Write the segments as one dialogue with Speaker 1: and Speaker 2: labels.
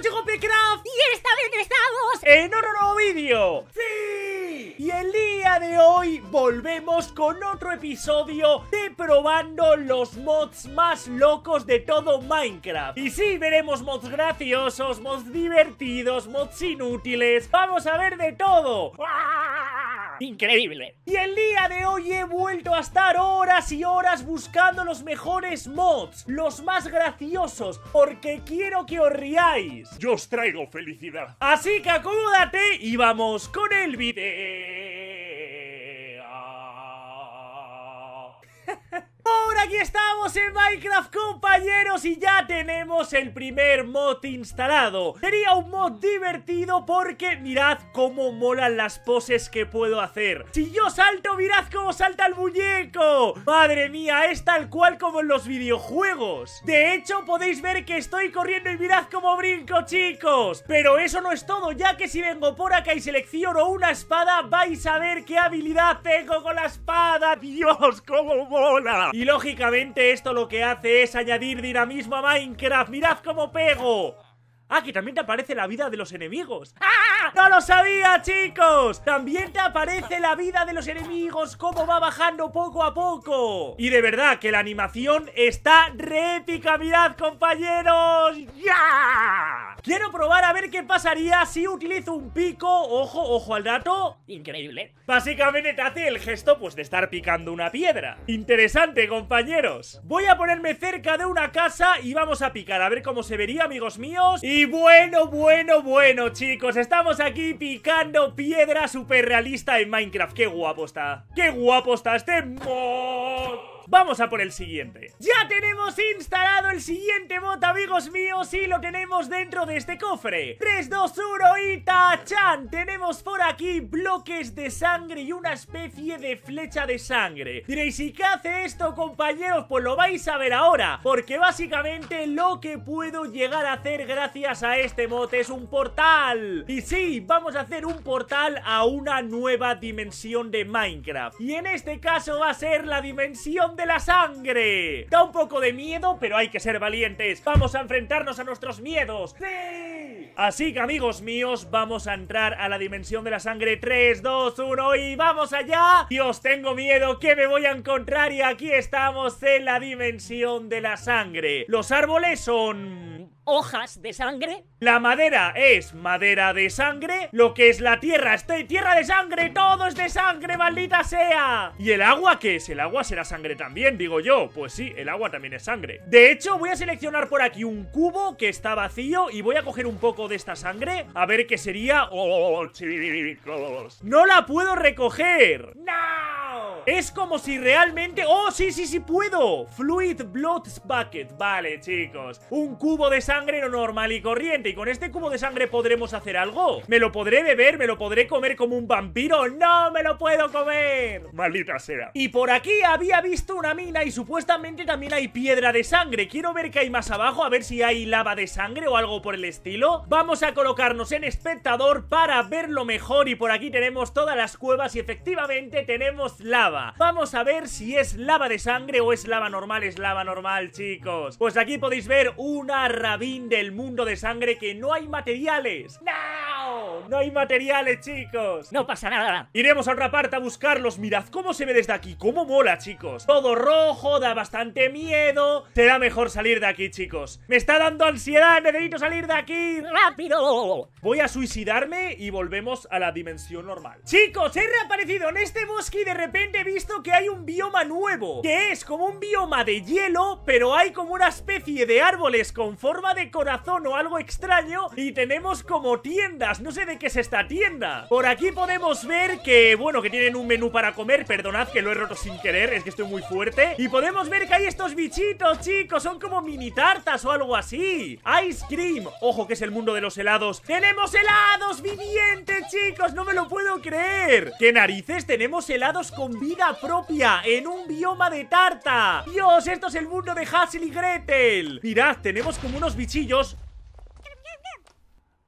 Speaker 1: ¡Hola llegó Pecraft Y esta vez estamos en otro nuevo vídeo ¡Sí! Y el día de hoy volvemos con otro episodio de probando los mods más locos de todo Minecraft Y sí, veremos mods graciosos, mods divertidos, mods inútiles Vamos a ver de todo Increíble. Y el día de hoy he vuelto a estar horas y horas buscando los mejores mods, los más graciosos, porque quiero que os riáis. Yo os traigo felicidad. Así que acomódate y vamos con el video. aquí estamos en Minecraft compañeros y ya tenemos el primer mod instalado Sería un mod divertido porque mirad cómo molan las poses que puedo hacer Si yo salto, mirad cómo salta el muñeco Madre mía, es tal cual como en los videojuegos De hecho podéis ver que estoy corriendo y mirad cómo brinco chicos Pero eso no es todo, ya que si vengo por acá y selecciono una espada Vais a ver qué habilidad tengo con la espada Dios, cómo mola Y lógico Básicamente esto lo que hace es añadir dinamismo a Minecraft. ¡Mirad cómo pego! Ah, que también te aparece la vida de los enemigos ¡Ah, ah, ¡Ah! ¡No lo sabía, chicos! También te aparece la vida de los enemigos Cómo va bajando poco a poco Y de verdad que la animación está re épica Mirad, compañeros ¡Ya! Quiero probar a ver qué pasaría si utilizo un pico Ojo, ojo al dato Increíble Básicamente te hace el gesto pues de estar picando una piedra Interesante, compañeros Voy a ponerme cerca de una casa y vamos a picar A ver cómo se vería, amigos míos Y y bueno, bueno, bueno, chicos Estamos aquí picando piedra super realista en Minecraft Qué guapo está Qué guapo está este mod Vamos a por el siguiente. Ya tenemos instalado el siguiente bot, amigos míos, y lo tenemos dentro de este cofre. 3, 2, 1 y tachan. Tenemos por aquí bloques de sangre y una especie de flecha de sangre. Diréis, ¿y qué hace esto, compañeros? Pues lo vais a ver ahora, porque básicamente lo que puedo llegar a hacer gracias a este bot es un portal. Y sí, vamos a hacer un portal a una nueva dimensión de Minecraft. Y en este caso va a ser la dimensión de la sangre. Da un poco de miedo, pero hay que ser valientes. Vamos a enfrentarnos a nuestros miedos. ¡Sí! Así que, amigos míos, vamos a entrar a la dimensión de la sangre. 3, 2, 1 y vamos allá. Dios, tengo miedo. que me voy a encontrar? Y aquí estamos en la dimensión de la sangre. Los árboles son hojas de sangre. La madera es madera de sangre, lo que es la tierra Estoy tierra de sangre, todo es de sangre, maldita sea. ¿Y el agua qué es? El agua será sangre también, digo yo. Pues sí, el agua también es sangre. De hecho, voy a seleccionar por aquí un cubo que está vacío y voy a coger un poco de esta sangre a ver qué sería... ¡Oh, chicos! ¡No la puedo recoger! ¡No! Es como si realmente... ¡Oh, sí, sí, sí puedo! Fluid Blood Bucket. Vale, chicos. Un cubo de sangre normal y corriente. ¿Y con este cubo de sangre podremos hacer algo? ¿Me lo podré beber? ¿Me lo podré comer como un vampiro? ¡No me lo puedo comer! Maldita sea. Y por aquí había visto una mina y supuestamente también hay piedra de sangre. Quiero ver qué hay más abajo, a ver si hay lava de sangre o algo por el estilo. Vamos a colocarnos en espectador para verlo mejor. Y por aquí tenemos todas las cuevas y efectivamente tenemos lava. Vamos a ver si es lava de sangre o es lava normal, es lava normal, chicos. Pues aquí podéis ver una rabín del mundo de sangre que no hay materiales. ¡Nah! ¡No! hay materiales, chicos! No pasa nada. Iremos a otra parte a buscarlos. Mirad cómo se ve desde aquí. ¡Cómo mola, chicos! Todo rojo, da bastante miedo. Será mejor salir de aquí, chicos. ¡Me está dando ansiedad! ¡Necesito salir de aquí! ¡Rápido! Voy a suicidarme y volvemos a la dimensión normal. Chicos, he reaparecido en este bosque y de repente he visto que hay un bioma nuevo. Que es como un bioma de hielo, pero hay como una especie de árboles con forma de corazón o algo extraño. Y tenemos como tiendas. No sé de qué es esta tienda Por aquí podemos ver que, bueno, que tienen un menú para comer Perdonad que lo he roto sin querer, es que estoy muy fuerte Y podemos ver que hay estos bichitos, chicos Son como mini tartas o algo así Ice cream, ojo que es el mundo de los helados ¡Tenemos helados vivientes, chicos! ¡No me lo puedo creer! ¡Qué narices! Tenemos helados con vida propia En un bioma de tarta ¡Dios, esto es el mundo de Hassel y Gretel! Mirad, tenemos como unos bichillos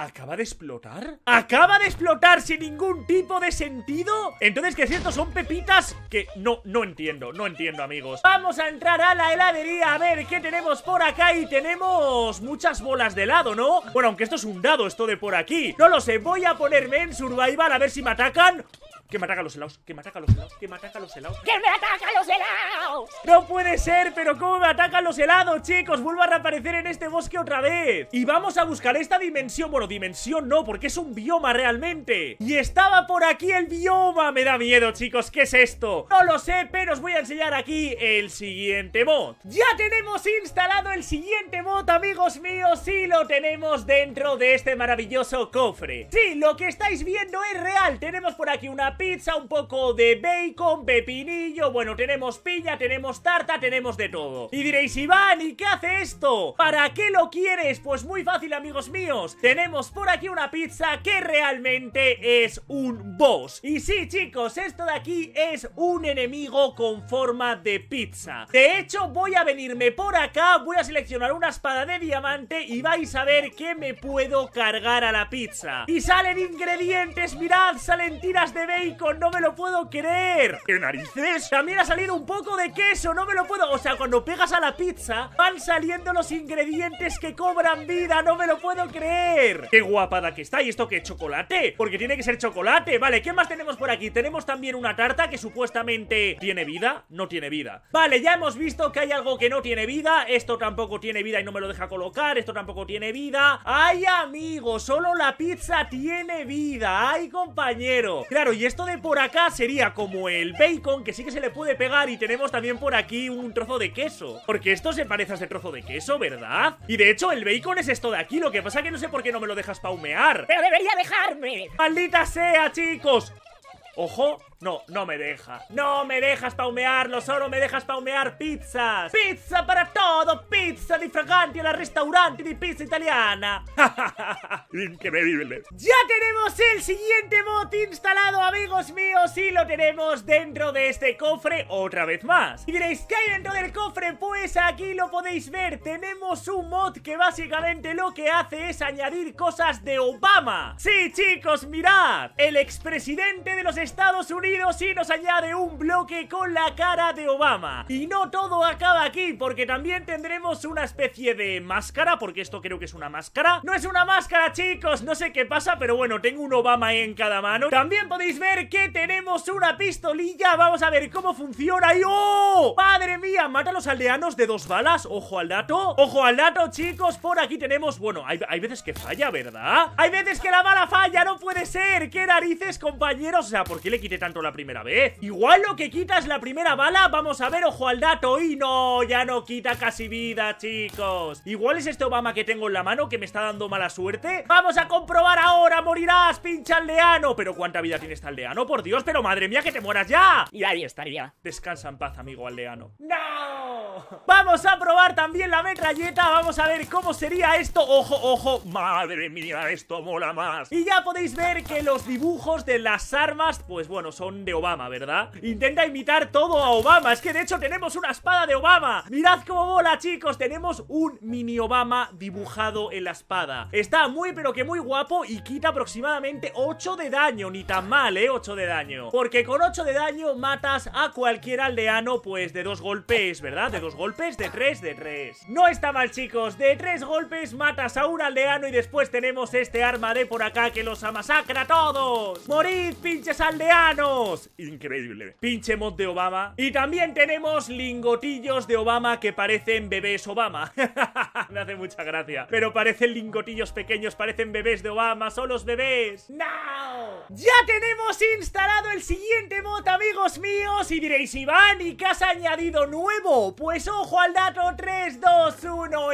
Speaker 1: ¿Acaba de explotar? ¿Acaba de explotar sin ningún tipo de sentido? Entonces, ¿qué es cierto? ¿Son pepitas? Que no, no entiendo, no entiendo, amigos Vamos a entrar a la heladería a ver qué tenemos por acá Y tenemos muchas bolas de helado, ¿no? Bueno, aunque esto es un dado, esto de por aquí No lo sé, voy a ponerme en survival a ver si me atacan que me ataca los helados, que me ataca los helados, que me ataca los helados. ¡Que me ataca los helados! No puede ser, pero ¿cómo me atacan los helados, chicos? Vuelvo a reaparecer en este bosque otra vez. Y vamos a buscar esta dimensión. Bueno, dimensión no, porque es un bioma realmente. Y estaba por aquí el bioma. Me da miedo, chicos. ¿Qué es esto? No lo sé, pero os voy a enseñar aquí el siguiente bot. Ya tenemos instalado el siguiente bot, amigos míos. Y lo tenemos dentro de este maravilloso cofre. Sí, lo que estáis viendo es real. Tenemos por aquí una pizza, un poco de bacon, pepinillo, bueno, tenemos piña tenemos tarta, tenemos de todo. Y diréis, Iván, ¿y qué hace esto? ¿Para qué lo quieres? Pues muy fácil, amigos míos. Tenemos por aquí una pizza que realmente es un boss. Y sí, chicos, esto de aquí es un enemigo con forma de pizza. De hecho, voy a venirme por acá, voy a seleccionar una espada de diamante y vais a ver que me puedo cargar a la pizza. Y salen ingredientes, mirad, salen tiras de bacon no me lo puedo creer. ¡Qué narices! También ha salido un poco de queso, no me lo puedo... O sea, cuando pegas a la pizza, van saliendo los ingredientes que cobran vida, no me lo puedo creer. ¡Qué guapada que está! ¿Y esto qué? ¿Chocolate? Porque tiene que ser chocolate. Vale, ¿qué más tenemos por aquí? Tenemos también una tarta que supuestamente tiene vida, no tiene vida. Vale, ya hemos visto que hay algo que no tiene vida. Esto tampoco tiene vida y no me lo deja colocar. Esto tampoco tiene vida. ¡Ay, amigo! Solo la pizza tiene vida. ¡Ay, compañero! Claro, y esto esto de por acá sería como el bacon, que sí que se le puede pegar. Y tenemos también por aquí un trozo de queso. Porque esto se parece a ese trozo de queso, ¿verdad? Y de hecho, el bacon es esto de aquí. Lo que pasa que no sé por qué no me lo dejas paumear. ¡Pero debería dejarme! ¡Maldita sea, chicos! ¡Ojo! No, no me deja. No me dejas No solo me dejas paumear pizzas. Pizza para todo, pizza di Fraganti La restaurante de pizza italiana. Increíble. Ya tenemos el siguiente mod instalado, amigos míos, y lo tenemos dentro de este cofre otra vez más. Y diréis, ¿qué hay dentro del cofre? Pues aquí lo podéis ver. Tenemos un mod que básicamente lo que hace es añadir cosas de Obama. Sí, chicos, mirad. El expresidente de los Estados Unidos y nos añade un bloque con la cara de Obama. Y no todo acaba aquí, porque también tendremos una especie de máscara, porque esto creo que es una máscara. No es una máscara, chicos, no sé qué pasa, pero bueno, tengo un Obama en cada mano. También podéis ver que tenemos una pistolilla, vamos a ver cómo funciona y ¡oh! ¡Madre mía! Mata a los aldeanos de dos balas, ojo al dato. Ojo al dato, chicos, por aquí tenemos, bueno, hay, hay veces que falla, ¿verdad? Hay veces que la bala falla, no puede ser. ¿Qué narices, compañeros? O sea, ¿por qué le quité tanto la primera vez. Igual lo que quitas la primera bala, vamos a ver, ojo al dato. Y no, ya no quita casi vida, chicos. Igual es este Obama que tengo en la mano que me está dando mala suerte. Vamos a comprobar ahora, morirás, pinche aldeano. Pero cuánta vida tiene este aldeano, por Dios, pero madre mía, que te mueras ya. Y ahí estaría. Descansa en paz, amigo aldeano. ¡No! Vamos a probar también la metralleta, vamos a ver cómo sería esto. Ojo, ojo, madre mía, esto mola más. Y ya podéis ver que los dibujos de las armas, pues bueno, son de Obama, ¿verdad? Intenta imitar todo a Obama. Es que de hecho tenemos una espada de Obama. Mirad cómo mola, chicos. Tenemos un mini Obama dibujado en la espada. Está muy, pero que muy guapo y quita aproximadamente 8 de daño. Ni tan mal, ¿eh? 8 de daño. Porque con 8 de daño matas a cualquier aldeano, pues de dos golpes, ¿verdad? De dos golpes, de tres, de tres. No está mal, chicos. De tres golpes matas a un aldeano y después tenemos este arma de por acá que los amasacra a todos. ¡Morid, pinches aldeanos! Increíble. Pinche mod de Obama. Y también tenemos lingotillos de Obama que parecen bebés Obama. Me hace mucha gracia. Pero parecen lingotillos pequeños, parecen bebés de Obama. Son los bebés. ¡No! Ya tenemos instalado el siguiente mod, amigos míos. Y diréis, Iván, ¿y qué has añadido nuevo? Pues ojo al dato 3,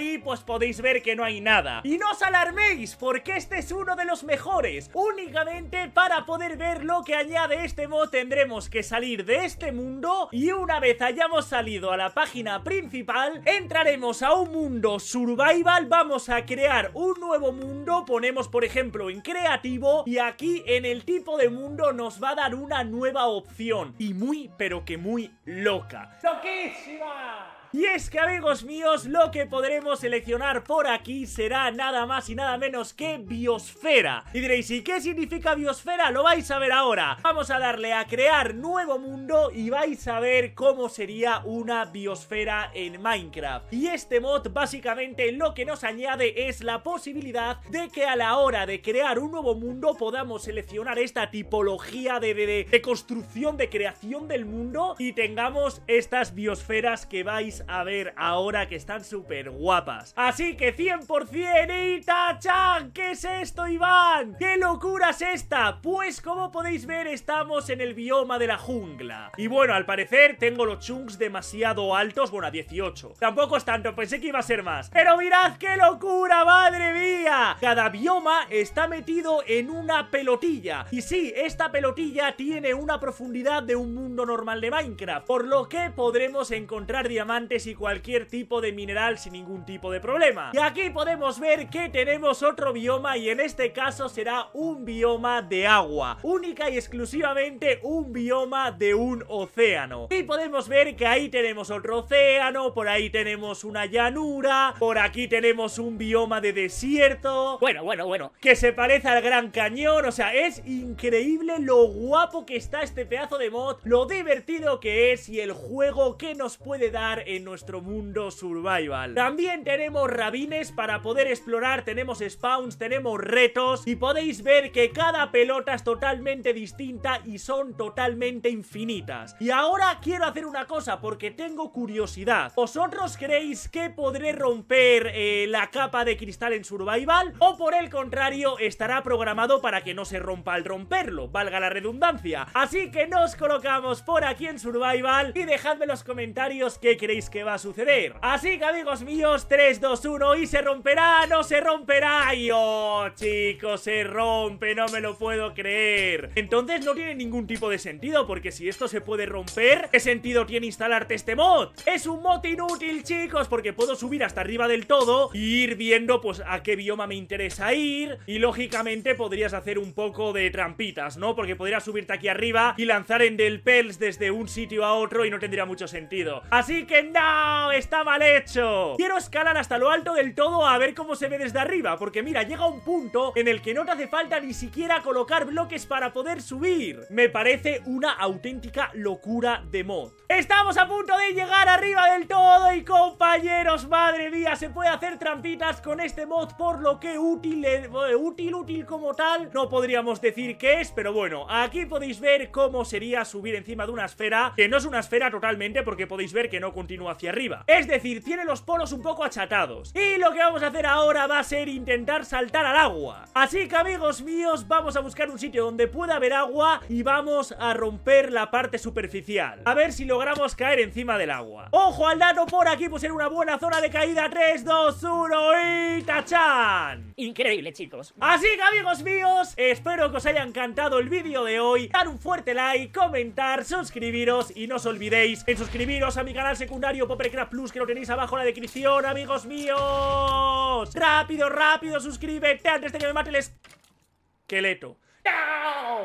Speaker 1: y pues podéis ver que no hay nada. Y no os alarméis porque este es uno de los mejores. Únicamente para poder ver lo que añade este mod tendremos que salir de este mundo y una vez hayamos salido a la página principal entraremos a un mundo survival, vamos a crear un nuevo mundo, ponemos por ejemplo en creativo y aquí en el tipo de mundo nos va a dar una nueva opción y muy pero que muy loca. ¡Loquísima! Y es que amigos míos, lo que podremos seleccionar por aquí será nada más y nada menos que biosfera. Y diréis, ¿y qué significa biosfera? Lo vais a ver ahora. Vamos a darle a crear nuevo mundo y vais a ver cómo sería una biosfera en Minecraft. Y este mod básicamente lo que nos añade es la posibilidad de que a la hora de crear un nuevo mundo podamos seleccionar esta tipología de, de, construcción, de creación del mundo y tengamos estas biosferas que vais a a ver ahora que están súper guapas. Así que 100% Itachan, ¿qué es esto Iván? ¿Qué locura es esta? Pues como podéis ver estamos en el bioma de la jungla. Y bueno, al parecer tengo los chunks demasiado altos, bueno, a 18. Tampoco es tanto, pensé que iba a ser más. Pero mirad qué locura, madre mía. Cada bioma está metido en una pelotilla. Y sí, esta pelotilla tiene una profundidad de un mundo normal de Minecraft, por lo que podremos encontrar diamantes y cualquier tipo de mineral sin ningún tipo de problema. Y aquí podemos ver que tenemos otro bioma y en este caso será un bioma de agua. Única y exclusivamente un bioma de un océano. Y podemos ver que ahí tenemos otro océano, por ahí tenemos una llanura, por aquí tenemos un bioma de desierto. Bueno, bueno, bueno. Que se parece al Gran Cañón, o sea, es increíble lo guapo que está este pedazo de mod, lo divertido que es y el juego que nos puede dar en nuestro mundo survival. También tenemos rabines para poder explorar, tenemos spawns, tenemos retos y podéis ver que cada pelota es totalmente distinta y son totalmente infinitas. Y ahora quiero hacer una cosa porque tengo curiosidad. ¿Vosotros creéis que podré romper eh, la capa de cristal en survival? ¿O por el contrario estará programado para que no se rompa al romperlo? Valga la redundancia. Así que nos colocamos por aquí en survival y dejadme en los comentarios qué queréis qué va a suceder. Así que amigos míos, 3, 2, 1 y se romperá, no se romperá. Y oh, chicos, se rompe, no me lo puedo creer. Entonces no tiene ningún tipo de sentido porque si esto se puede romper, ¿qué sentido tiene instalarte este mod? Es un mod inútil, chicos, porque puedo subir hasta arriba del todo y ir viendo pues a qué bioma me interesa ir y lógicamente podrías hacer un poco de trampitas, ¿no? Porque podrías subirte aquí arriba y lanzar en del pels desde un sitio a otro y no tendría mucho sentido. Así que ¡No! ¡Está mal hecho! Quiero escalar hasta lo alto del todo a ver cómo se ve desde arriba, porque mira, llega un punto en el que no te hace falta ni siquiera colocar bloques para poder subir. Me parece una auténtica locura de mod. ¡Estamos a punto de llegar arriba del todo! Y compañeros, madre mía, se puede hacer trampitas con este mod, por lo que útil, eh, útil, útil como tal, no podríamos decir que es, pero bueno, aquí podéis ver cómo sería subir encima de una esfera, que no es una esfera totalmente, porque podéis ver que no continúa hacia arriba. Es decir, tiene los polos un poco achatados. Y lo que vamos a hacer ahora va a ser intentar saltar al agua. Así que amigos míos, vamos a buscar un sitio donde pueda haber agua y vamos a romper la parte superficial. A ver si logramos caer encima del agua. ¡Ojo al dato por aquí! Pues en una buena zona de caída. 3, 2, 1 y tachan. Increíble, chicos. Así que amigos míos, espero que os haya encantado el vídeo de hoy. Dar un fuerte like, comentar, suscribiros y no os olvidéis en suscribiros a mi canal secundario diario Plus que lo tenéis abajo en la descripción, amigos míos. Rápido, rápido, suscríbete antes de que me mate el esqueleto.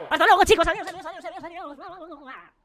Speaker 1: Hasta luego, chicos. adiós, adiós. adiós.